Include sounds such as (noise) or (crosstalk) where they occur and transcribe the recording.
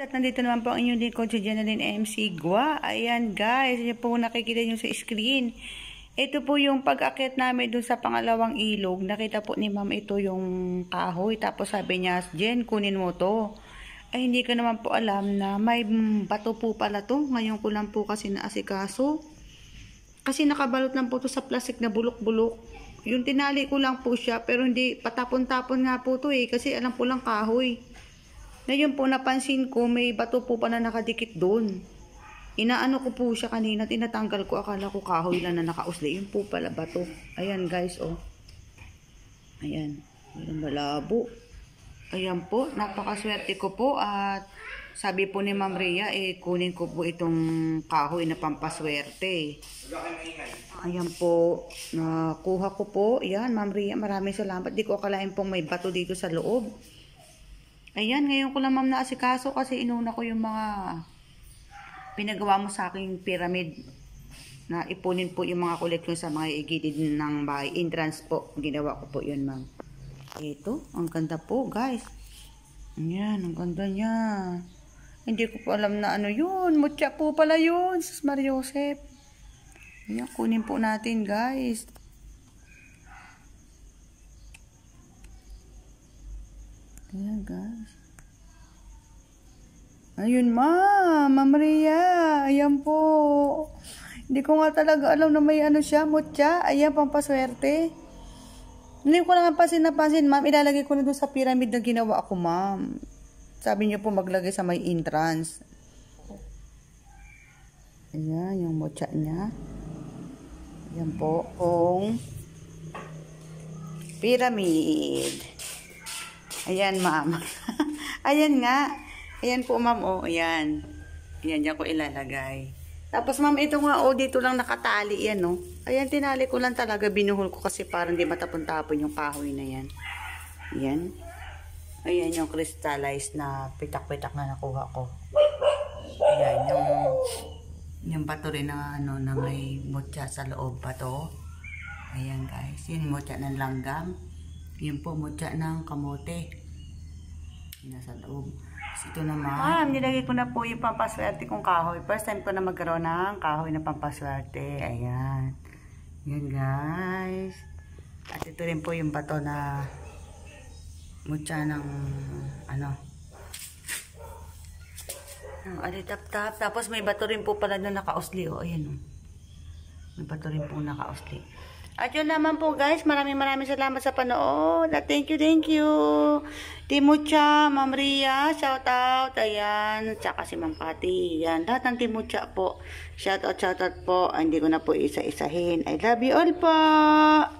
At nandito naman po ang inyong lingkod si Janeline MC Gua. Ayan guys, yan po nakikita nyo sa screen. Ito po yung pag-akit namin doon sa pangalawang ilog. Nakita po ni ma'am ito yung kahoy. Tapos sabi niya, Jen, kunin mo to. Ay hindi ko naman po alam na may bato po pala to. Ngayon ko lang po kasi naasikaso. Kasi nakabalot lang po to sa plastic na bulok-bulok. Yung tinali ko lang po siya pero hindi patapon-tapon nga po to eh. Kasi alam po lang kahoy. Ngayon po napansin ko may bato po pa na nakadikit doon. Inaano ko po siya kanina, tinatanggal ko. Akala ko kahoy lang na nakausli. Yun po pala bato. Ayan guys, oh. Ayan. Ayan malabo. Ayan po, napakaswerte ko po at sabi po ni Ma'am Rhea, eh, kunin ko po itong kahoy na pampaswerte. Ayan po, nakuha ko po. Ayan, Ma'am Rhea, maraming salamat. Di ko akalain pong may bato dito sa loob. Ayan, ngayon ko lang ma'am naasikaso kasi inuna ko yung mga pinagawa mo sa aking pyramid na ipunin po yung mga koleksyon sa mga igidid ng bahay. Entrance po, ginawa ko po yun ma'am. Ito, ang ganda po guys. Ayan, ang ganda niya. Hindi ko po alam na ano yun. Mutya po pala yun. Sus Joseph. Ayan, kunin po natin guys. Yeah, guys. Ayun, ma. Ma Maria. Ayan po. Hindi ko nga talaga alam na may ano siya, mutya. Ayan, pampaswerte. Hindi ko lang napansin napansin, ma'am. Ilalagay ko na doon sa pyramid na ginawa ako, ma'am. Sabi niyo po maglagay sa may entrance. Ayan, yung mocha niya. Ayan po, kung pyramid. Ayan, ma'am. (laughs) ayan nga. Ayan po, ma'am. O, oh, ayan. Ayan, dyan ko ilalagay. Tapos, ma'am, ito nga, o, oh, dito lang nakatali yan, no? Oh. Ayan, tinali ko lang talaga. Binuhol ko kasi parang di matapon-tapon yung kahoy na yan. Ayan. Ayan yung crystallized na pitak-pitak na nakuha ko. Ayan, yung yung bato rin na ano na may mutya sa loob pa to. Ayan guys, Yung mutya ng langgam. Yun po mutya ng kamote nasa loob. So, ito naman. Ma'am, nilagay ko na po yung pampaswerte kong kahoy. First time ko na magkaroon ng kahoy na pampaswerte. Ayan. Yan guys. At ito rin po yung bato na mutya ng ano ng alitap-tap. Tapos may bato rin po pala na nakausli. O, oh, ayan oh. May bato rin po nakausli. At yun naman po guys, maraming maraming salamat sa panood. At thank you, thank you. Timucha, Ma'am Ria, shout out. Ayan, tsaka si Ma'am Patty. Ayan, lahat ng Timucha po. Shout out, shout out po. Hindi ko na po isa-isahin. I love you all po.